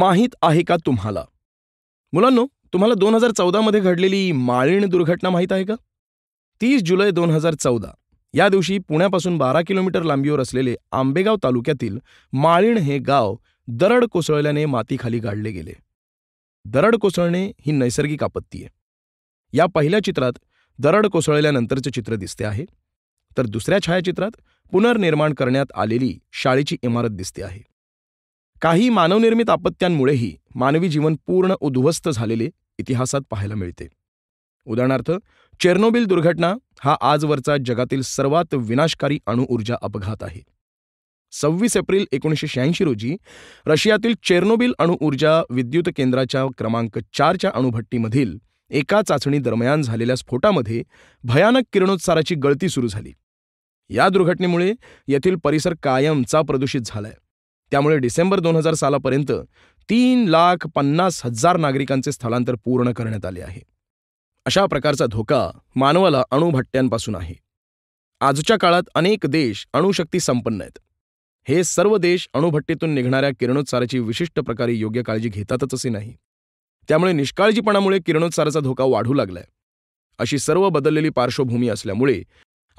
माहीत आहे का तुम्हाला मुलांनो तुम्हाला दोन हजार चौदामध्ये घडलेली माळीण दुर्घटना माहीत आहे का तीस जुलै दोन हजार चौदा या दिवशी पुण्यापासून बारा किलोमीटर लांबीवर असलेले आंबेगाव तालुक्यातील माळीण हे गाव दरड कोसळल्याने मातीखाली गाडले गेले दरड कोसळणे ही नैसर्गिक आपत्ती आहे या पहिल्या चित्रात दरड कोसळल्यानंतरचे चित्र दिसते आहे तर दुसऱ्या छायाचित्रात पुनर्निर्माण करण्यात आलेली शाळेची इमारत दिसते आहे काही मानवनिर्मित आपत्त्यांमुळेही मानवी जीवन पूर्ण उद्ध्वस्त झालेले इतिहासात पाहायला मिळते उदाहरणार्थ चेर्नोबिल दुर्घटना हा आजवरचा जगातील सर्वात विनाशकारी अणुऊर्जा अपघात आहे सव्वीस एप्रिल एकोणीसशे शहाऐंशी रोजी रशियातील चेर्नोबिल अणुऊर्जा विद्युत केंद्राच्या क्रमांक चारच्या अणुभट्टीमधील एका चाचणी दरम्यान झालेल्या स्फोटामध्ये भयानक किरणोत्साराची गळती सुरू झाली या दुर्घटनेमुळे येथील परिसर कायमचा प्रदूषित झालाय त्यामुळे डिसेंबर दोन हजार सालापर्यंत तीन लाख पन्नास हजार नागरिकांचे स्थलांतर पूर्ण करण्यात आले आहे अशा प्रकारचा धोका मानवाला अणुभट्ट्यांपासून आहे आजच्या काळात अनेक देश अणुशक्ती संपन्न आहेत हे सर्व देश अणुभट्टीतून निघणाऱ्या किरणोत्साराची विशिष्ट प्रकारे योग्य काळजी घेतातच असे नाही त्यामुळे निष्काळजीपणामुळे किरणोत्साराचा धोका वाढू लागलाय अशी सर्व बदललेली पार्श्वभूमी असल्यामुळे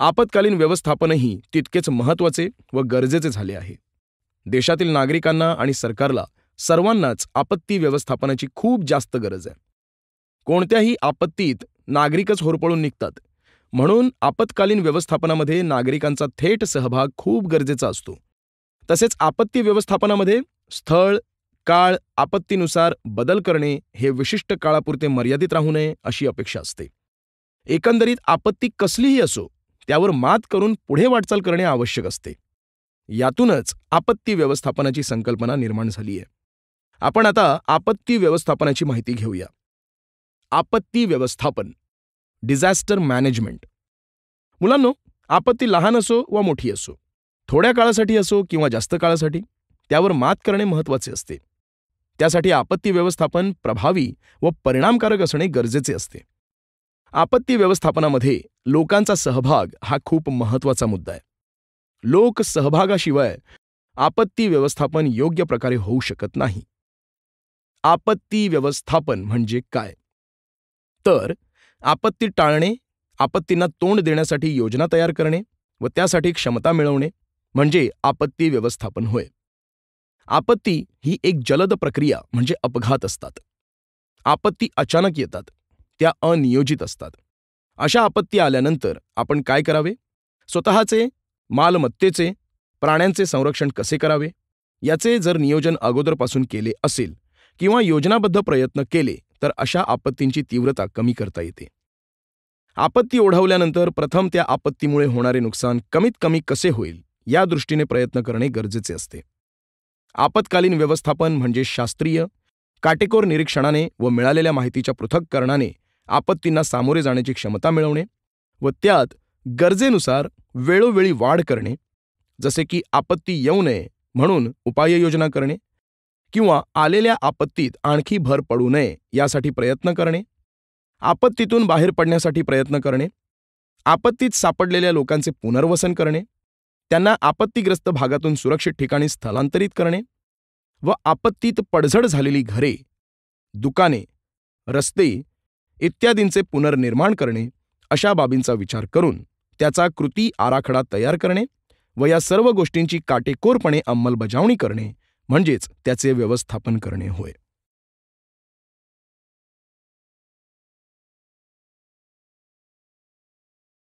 आपत्कालीन व्यवस्थापनही तितकेच महत्त्वाचे व गरजेचे झाले आहे देशातील नागरिकांना आणि सरकारला सर्वांनाच आपत्ती व्यवस्थापनाची खूप जास्त गरज आहे कोणत्याही आपत्तीत नागरिकच होरपळून निघतात म्हणून आपत्कालीन व्यवस्थापनामध्ये नागरिकांचा थेट सहभाग खूप गरजेचा असतो तसेच आपत्ती व्यवस्थापनामध्ये स्थळ काळ आपत्तीनुसार बदल करणे हे विशिष्ट काळापुरते मर्यादित राहू नये अशी अपेक्षा असते एकंदरीत आपत्ती कसलीही असो त्यावर मात करून पुढे वाटचाल करणे आवश्यक असते यातूनच आपत्ती व्यवस्थापनाची संकल्पना निर्माण झाली आहे आपण आता आपत्ती व्यवस्थापनाची माहिती घेऊया आपत्ती व्यवस्थापन डिझास्टर मॅनेजमेंट मुलांनो आपत्ती लहान असो वा मोठी असो थोड्या काळासाठी असो किंवा जास्त काळासाठी त्यावर मात करणे महत्त्वाचे असते त्यासाठी आपत्ती व्यवस्थापन प्रभावी व परिणामकारक असणे गरजेचे असते आपत्ती व्यवस्थापनामध्ये लोकांचा सहभाग हा खूप महत्त्वाचा मुद्दा आहे लोकसहभागाशिवाय आपत्ती व्यवस्थापन योग्य प्रकारे होऊ शकत नाही आपत्ती व्यवस्थापन म्हणजे काय तर आपत्ती टाळणे आपत्तींना तोंड देण्यासाठी योजना तयार करणे व त्यासाठी क्षमता मिळवणे म्हणजे आपत्ती व्यवस्थापन होय आपत्ती ही एक जलद प्रक्रिया म्हणजे अपघात असतात आपत्ती अचानक येतात त्या अनियोजित असतात अशा आपत्ती आल्यानंतर आपण काय करावे स्वतःचे मालमत्तेचे प्राण्यांचे संरक्षण कसे करावे याचे जर नियोजन अगोदरपासून केले असेल किंवा योजनाबद्ध प्रयत्न केले तर अशा आपत्तींची तीव्रता कमी करता येते आपत्ती ओढवल्यानंतर प्रथम त्या आपत्तीमुळे होणारे नुकसान कमीत कमी कसे होईल या दृष्टीने प्रयत्न करणे गरजेचे असते आपत्कालीन व्यवस्थापन म्हणजे शास्त्रीय काटेकोर निरीक्षणाने व मिळालेल्या माहितीच्या पृथक्करणाने आपत्तींना सामोरे जाण्याची क्षमता मिळवणे व त्यात गरजेनुसार वेळोवेळी वाढ करणे जसे की आपत्ती येऊ नये म्हणून उपाययोजना करणे किंवा आलेल्या आपत्तीत आणखी भर पडू नये यासाठी प्रयत्न करणे आपत्तीतून बाहेर पडण्यासाठी प्रयत्न करणे आपत्तीत सापडलेल्या लोकांचे पुनर्वसन करणे त्यांना आपत्तीग्रस्त भागातून सुरक्षित ठिकाणी स्थलांतरित करणे व आपत्तीत पडझड झालेली घरे दुकाने रस्ते इत्यादींचे पुनर्निर्माण करणे अशा बाबींचा विचार करून त्याचा कृती आराखडा तयार करणे व या सर्व गोष्टींची काटेकोरपणे अंमलबजावणी करणे म्हणजेच त्याचे व्यवस्थापन करणे होय